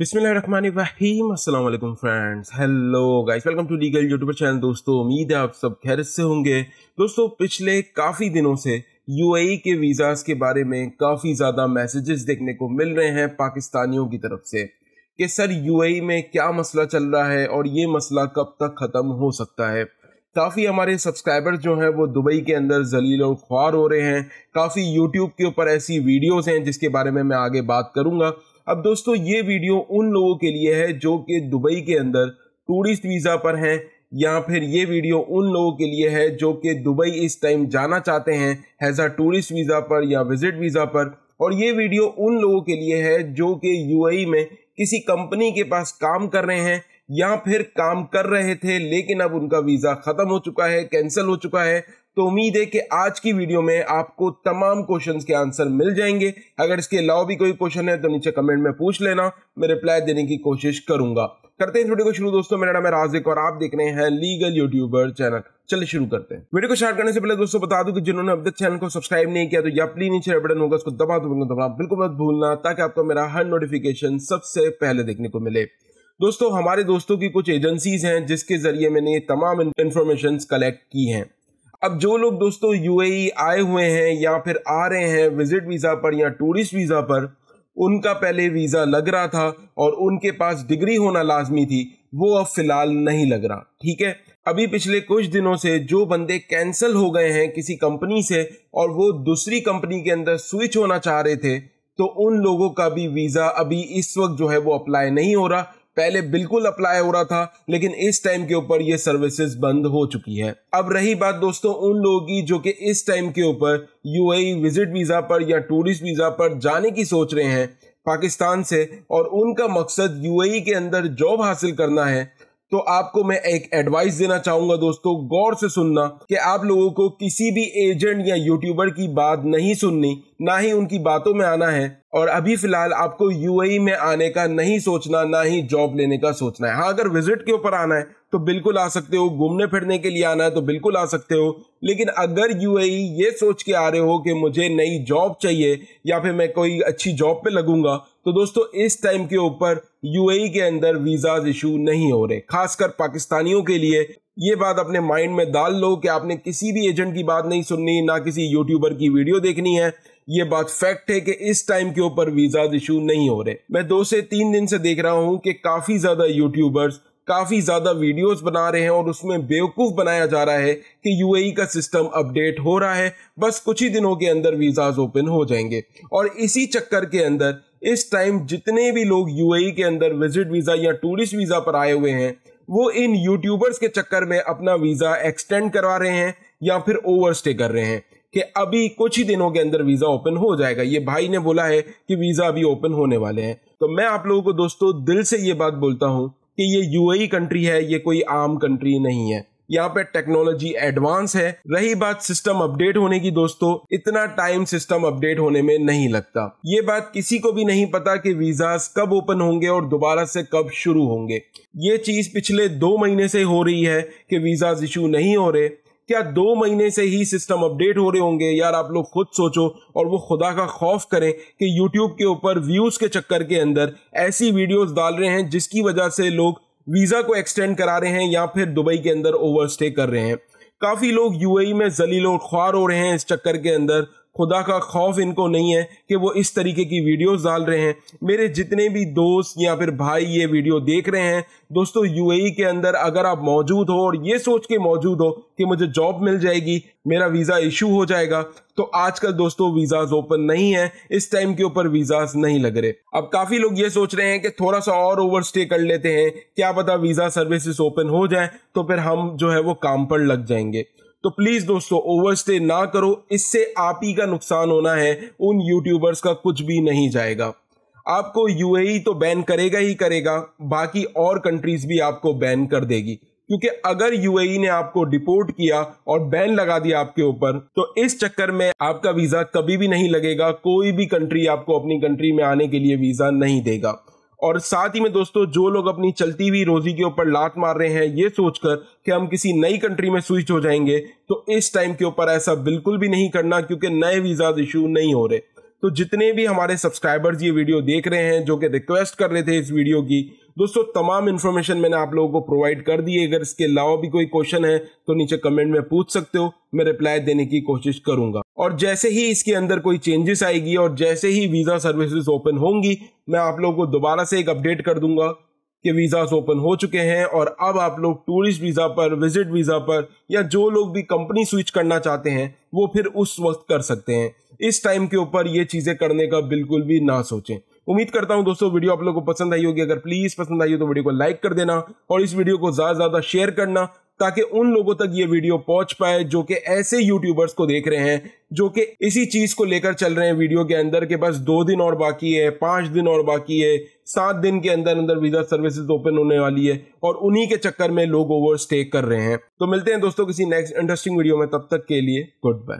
बिस्मिल्लाम friends hello guys welcome to legal youtuber channel दोस्तों उम्मीद है आप सब खैर से होंगे दोस्तों पिछले काफ़ी दिनों से यूएई e के वीज़ास के बारे में काफ़ी ज़्यादा मैसेजेस देखने को मिल रहे हैं पाकिस्तानियों की तरफ से कि सर यूएई e में क्या मसला चल रहा है और ये मसला कब तक ख़त्म हो सकता है काफ़ी हमारे सब्सक्राइबर जो हैं वो दुबई के अंदर जलील और ख्वार हो रहे हैं काफ़ी यूट्यूब के ऊपर ऐसी वीडियोज़ हैं जिसके बारे में मैं आगे बात करूँगा अब दोस्तों ये वीडियो उन लोगों के लिए है जो कि दुबई के अंदर टूरिस्ट वीज़ा पर हैं या फिर ये वीडियो उन लोगों के लिए है जो कि दुबई इस टाइम जाना चाहते हैं हैज़ आ टूरिस्ट वीज़ा पर या विजिट वीज़ा पर और ये वीडियो उन लोगों के लिए है जो कि यूएई e में किसी कंपनी के पास काम कर रहे हैं या फिर काम कर रहे थे लेकिन अब उनका वीज़ा ख़त्म हो चुका है कैंसिल हो चुका है तो उम्मीद है कि आज की वीडियो में आपको तमाम क्वेश्चन के आंसर मिल जाएंगे अगर इसके अलावा भी कोई क्वेश्चन है तो नीचे कमेंट में पूछ लेना मैं रिप्लाई देने की कोशिश करूंगा करते हैं इस वीडियो को शुरू दोस्तों मेरा नाम है राजिक और आप देख रहे हैं लीगल यूट्यूबर चैनल चलिए शुरू करते हैं वीडियो को शेयर करने से पहले दोस्तों बता दूं कि जिन्होंने अब तक चैनल को सब्सक्राइब नहीं किया तो या प्ली नीचे बटन होगा उसको दबा दो दबा बिल्कुल मत भूलना ताकि आपको मेरा हर नोटिफिकेशन सबसे पहले देखने को मिले दोस्तों हमारे दोस्तों की कुछ एजेंसीज हैं जिसके जरिए मैंने ये तमाम इन्फॉर्मेशन कलेक्ट की हैं अब जो लोग दोस्तों यूएई e आए हुए हैं या फिर आ रहे हैं विजिट वीज़ा पर या टूरिस्ट वीज़ा पर उनका पहले वीज़ा लग रहा था और उनके पास डिग्री होना लाजमी थी वो अब फ़िलहाल नहीं लग रहा ठीक है अभी पिछले कुछ दिनों से जो बंदे कैंसिल हो गए हैं किसी कंपनी से और वो दूसरी कंपनी के अंदर स्विच होना चाह रहे थे तो उन लोगों का भी वीज़ा अभी इस वक्त जो है वो अप्लाई नहीं हो रहा पहले बिल्कुल अप्लाई हो रहा था लेकिन इस टाइम के ऊपर ये सर्विसेज बंद हो चुकी है अब रही बात दोस्तों उन लोगों की जो कि इस टाइम के ऊपर यूएई विजिट वीज़ा पर या टूरिस्ट वीज़ा पर जाने की सोच रहे हैं पाकिस्तान से और उनका मकसद यूएई e के अंदर जॉब हासिल करना है तो आपको मैं एक एडवाइस देना चाहूंगा दोस्तों गौर से सुनना कि आप लोगों को किसी भी एजेंट या यूट्यूबर की बात नहीं सुननी ना ही उनकी बातों में आना है और अभी फिलहाल आपको यूएई में आने का नहीं सोचना ना ही जॉब लेने का सोचना है हाँ अगर विजिट के ऊपर आना है तो बिल्कुल आ सकते हो घूमने फिरने के लिए आना है तो बिल्कुल आ सकते हो लेकिन अगर यूएई ये सोच के आ रहे हो कि मुझे नई जॉब चाहिए या फिर मैं कोई अच्छी जॉब पे लगूंगा तो दोस्तों इस टाइम के ऊपर यूएई के अंदर वीज़ाज इशू नहीं हो रहे खासकर पाकिस्तानियों के लिए ये बात अपने माइंड में डाल लो कि आपने किसी भी एजेंट की बात नहीं सुननी ना किसी यूट्यूबर की वीडियो देखनी है ये बात फैक्ट है कि इस टाइम के ऊपर वीजा इशू नहीं हो रहे मैं दो से तीन दिन से देख रहा हूँ कि काफी ज्यादा यूट्यूबर्स काफी ज्यादा वीडियोस बना रहे हैं और उसमें बेवकूफ बनाया जा रहा है कि यूएई का सिस्टम अपडेट हो रहा है बस कुछ ही दिनों के अंदर वीजाज ओपन हो जाएंगे और इसी चक्कर के अंदर इस टाइम जितने भी लोग यूएई के अंदर विजिट वीजा या टूरिस्ट वीजा पर आए हुए हैं वो इन यूट्यूबर्स के चक्कर में अपना वीज़ा एक्सटेंड करवा रहे हैं या फिर ओवरस्टे कर रहे हैं कि अभी कुछ ही दिनों के अंदर वीज़ा ओपन हो जाएगा ये भाई ने बोला है कि वीज़ा अभी ओपन होने वाले हैं तो मैं आप लोगों को दोस्तों दिल से ये बात बोलता हूं कि ये यूएई कंट्री e है ये कोई आम कंट्री नहीं है यहाँ पे टेक्नोलॉजी एडवांस है रही बात सिस्टम अपडेट होने की दोस्तों इतना टाइम सिस्टम अपडेट होने में नहीं लगता ये बात किसी को भी नहीं पता कि वीजास कब ओपन होंगे और दोबारा से कब शुरू होंगे ये चीज पिछले दो महीने से हो रही है कि वीजाज इशू नहीं हो रहे क्या दो महीने से ही सिस्टम अपडेट हो रहे होंगे यार आप लोग खुद सोचो और वो खुदा का खौफ करें कि YouTube के ऊपर व्यूज़ के चक्कर के अंदर ऐसी वीडियोस डाल रहे हैं जिसकी वजह से लोग वीज़ा को एक्सटेंड करा रहे हैं या फिर दुबई के अंदर ओवर स्टे कर रहे हैं काफ़ी लोग यूएई में जलील और ख्वार हो रहे हैं इस चक्कर के अंदर खुदा का खौफ इनको नहीं है कि वो इस तरीके की वीडियोस डाल रहे हैं मेरे जितने भी दोस्त या फिर भाई ये वीडियो देख रहे हैं दोस्तों यूएई के अंदर अगर आप मौजूद हो और ये सोच के मौजूद हो कि मुझे जॉब मिल जाएगी मेरा वीज़ा इशू हो जाएगा तो आजकल दोस्तों वीज़ाज ओपन नहीं है इस टाइम के ऊपर वीज़ाज नहीं लग रहे अब काफ़ी लोग ये सोच रहे हैं कि थोड़ा सा और ओवर स्टे कर लेते हैं क्या पता वीज़ा सर्विसेज ओपन हो जाए तो फिर हम जो है वो काम पर लग जाएंगे तो प्लीज दोस्तों ओवरस्टे ना करो इससे आप ही का नुकसान होना है उन यूट्यूबर्स का कुछ भी नहीं जाएगा आपको यूएई e तो बैन करेगा ही करेगा बाकी और कंट्रीज भी आपको बैन कर देगी क्योंकि अगर यूएई e ने आपको डिपोर्ट किया और बैन लगा दिया आपके ऊपर तो इस चक्कर में आपका वीजा कभी भी नहीं लगेगा कोई भी कंट्री आपको अपनी कंट्री में आने के लिए वीजा नहीं देगा और साथ ही में दोस्तों जो लोग अपनी चलती हुई रोजी के ऊपर लात मार रहे हैं ये सोचकर कि हम किसी नई कंट्री में स्विच हो जाएंगे तो इस टाइम के ऊपर ऐसा बिल्कुल भी नहीं करना क्योंकि नए वीज़ा इशू नहीं हो रहे तो जितने भी हमारे सब्सक्राइबर्स ये वीडियो देख रहे हैं जो कि रिक्वेस्ट कर रहे थे इस वीडियो की दोस्तों तमाम इन्फॉर्मेशन मैंने आप लोगों को प्रोवाइड कर दी है अगर इसके अलावा भी कोई क्वेश्चन है तो नीचे कमेंट में पूछ सकते हो मैं रिप्लाई देने की कोशिश करूंगा और जैसे ही इसके अंदर कोई चेंजेस आएगी और जैसे ही वीज़ा सर्विसेज ओपन होंगी मैं आप लोगों को दोबारा से एक अपडेट कर दूंगा के वीज़ाज ओपन हो चुके हैं और अब आप लोग टूरिस्ट वीज़ा पर विजिट वीज़ा पर या जो लोग भी कंपनी स्विच करना चाहते हैं वो फिर उस वक्त कर सकते हैं इस टाइम के ऊपर ये चीज़ें करने का बिल्कुल भी ना सोचें उम्मीद करता हूं दोस्तों वीडियो आप लोगों को पसंद आई होगी अगर प्लीज़ पसंद आई हो तो वीडियो को लाइक कर देना और इस वीडियो को ज़्यादा से ज़्यादा शेयर करना ताकि उन लोगों तक ये वीडियो पहुंच पाए जो कि ऐसे यूट्यूबर्स को देख रहे हैं जो कि इसी चीज़ को लेकर चल रहे हैं वीडियो के अंदर के बस दो दिन और बाकी है पांच दिन और बाकी है सात दिन के अंदर अंदर वीज़ा सर्विसेज ओपन होने वाली है और उन्हीं के चक्कर में लोग ओवर स्टे कर रहे हैं तो मिलते हैं दोस्तों किसी नेक्स्ट इंटरेस्टिंग वीडियो में तब तक के लिए गुड बाय